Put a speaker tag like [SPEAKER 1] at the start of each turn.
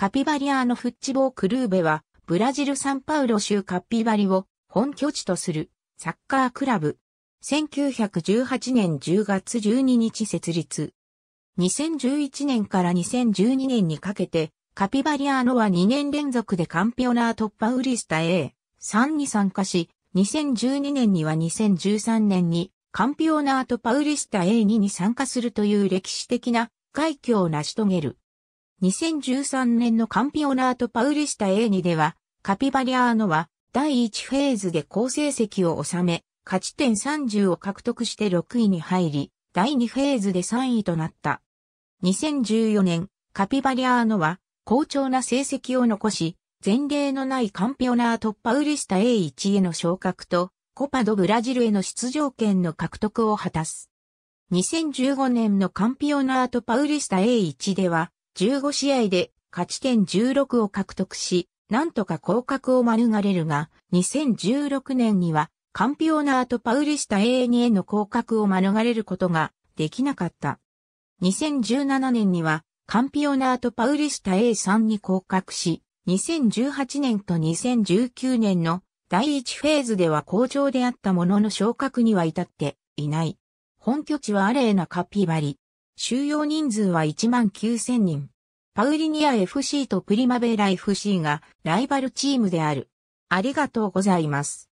[SPEAKER 1] カピバリアーノフッチボークルーベは、ブラジルサンパウロ州カピバリを本拠地とするサッカークラブ。1918年10月12日設立。2011年から2012年にかけて、カピバリアーノは2年連続でカンピオナートパウリスタ A3 に参加し、2012年には2013年にカンピオナートパウリスタ A2 に参加するという歴史的な快挙を成し遂げる。2013年のカンピオナートパウリスタ A2 では、カピバリアーノは第1フェーズで好成績を収め、勝ち点30を獲得して6位に入り、第2フェーズで3位となった。2014年、カピバリアーノは好調な成績を残し、前例のないカンピオナートパウリスタ A1 への昇格と、コパドブラジルへの出場権の獲得を果たす。2015年のカンピオナートパウリスタ A1 では、15試合で勝ち点16を獲得し、なんとか降格を免れるが、2016年には、カンピオナートパウリスタ A2 への降格を免れることができなかった。2017年には、カンピオナートパウリスタ A3 に降格し、2018年と2019年の第1フェーズでは好調であったものの昇格には至っていない。本拠地はアレーナカピバリ。収容人数は1万9000人。パウリニア FC とプリマベーラ FC がライバルチームである。ありがとうございます。